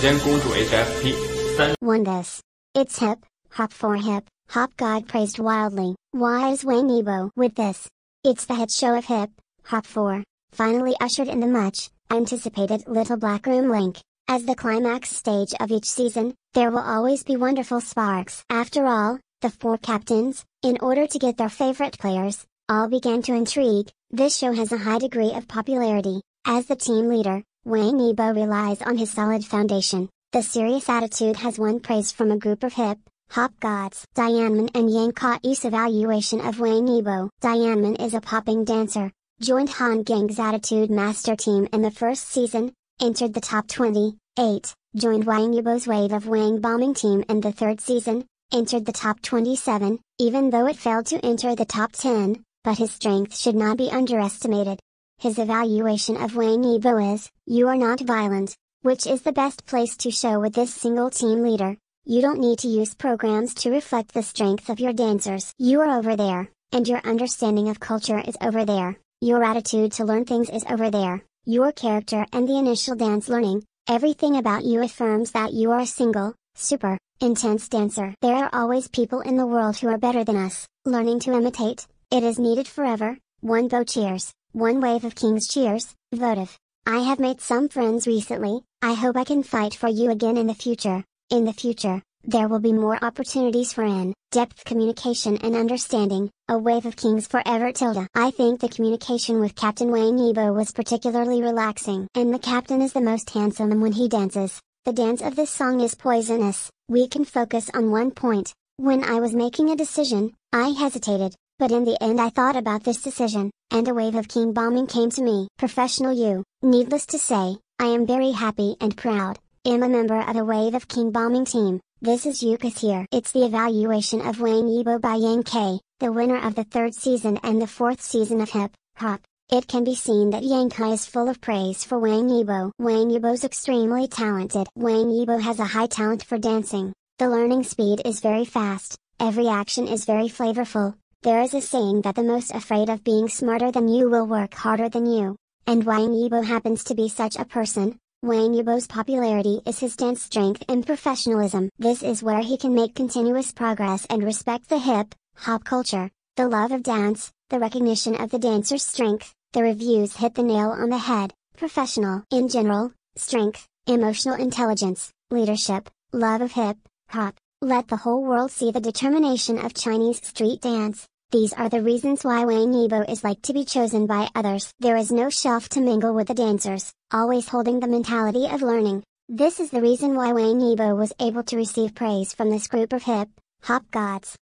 间公主 this. It's hip, hop for hip, hop God praised wildly. Why is Wayne Ebo with this? It's the hit show of hip, hop for, finally ushered in the much anticipated Little Black Room link. As the climax stage of each season, there will always be wonderful sparks. After all, the four captains, in order to get their favorite players, all began to intrigue. This show has a high degree of popularity. As the team leader, Wang Ebo relies on his solid foundation. The serious attitude has won praise from a group of hip, hop gods. Dianmin and Yang Ka evaluation of Wang Ebo. Dianmin is a popping dancer, joined Han Gang's Attitude Master team in the first season, entered the top 28, joined Wang Ebo's Wave of Wang bombing team in the third season, entered the top 27, even though it failed to enter the top 10, but his strength should not be underestimated his evaluation of Wayne Ebo is, you are not violent, which is the best place to show with this single team leader, you don't need to use programs to reflect the strength of your dancers. You are over there, and your understanding of culture is over there, your attitude to learn things is over there, your character and the initial dance learning, everything about you affirms that you are a single, super, intense dancer. There are always people in the world who are better than us, learning to imitate, it is needed forever, one bow cheers. One wave of King's cheers, votive. I have made some friends recently, I hope I can fight for you again in the future. In the future, there will be more opportunities for in depth communication and understanding. A wave of kings forever tilde. I think the communication with Captain Wang Yibo was particularly relaxing. And the captain is the most handsome when he dances. The dance of this song is poisonous. We can focus on one point. When I was making a decision, I hesitated. But in the end I thought about this decision, and a wave of keen bombing came to me. Professional you, needless to say, I am very happy and proud, am a member of a wave of Keen bombing team, this is Yukas here. It's the evaluation of Wang Yibo by Yang K, the winner of the third season and the fourth season of Hip Hop. It can be seen that Yang Kai is full of praise for Wang Yibo. Wang Yibo's extremely talented. Wang Yibo has a high talent for dancing, the learning speed is very fast, every action is very flavorful, there is a saying that the most afraid of being smarter than you will work harder than you, and Wang Yibo happens to be such a person. Wang Yibo's popularity is his dance strength and professionalism. This is where he can make continuous progress and respect the hip, hop culture, the love of dance, the recognition of the dancer's strength, the reviews hit the nail on the head, professional in general, strength, emotional intelligence, leadership, love of hip, hop, let the whole world see the determination of Chinese street dance. These are the reasons why Wang Yibo is like to be chosen by others. There is no shelf to mingle with the dancers, always holding the mentality of learning. This is the reason why Wang Yibo was able to receive praise from this group of hip, hop gods.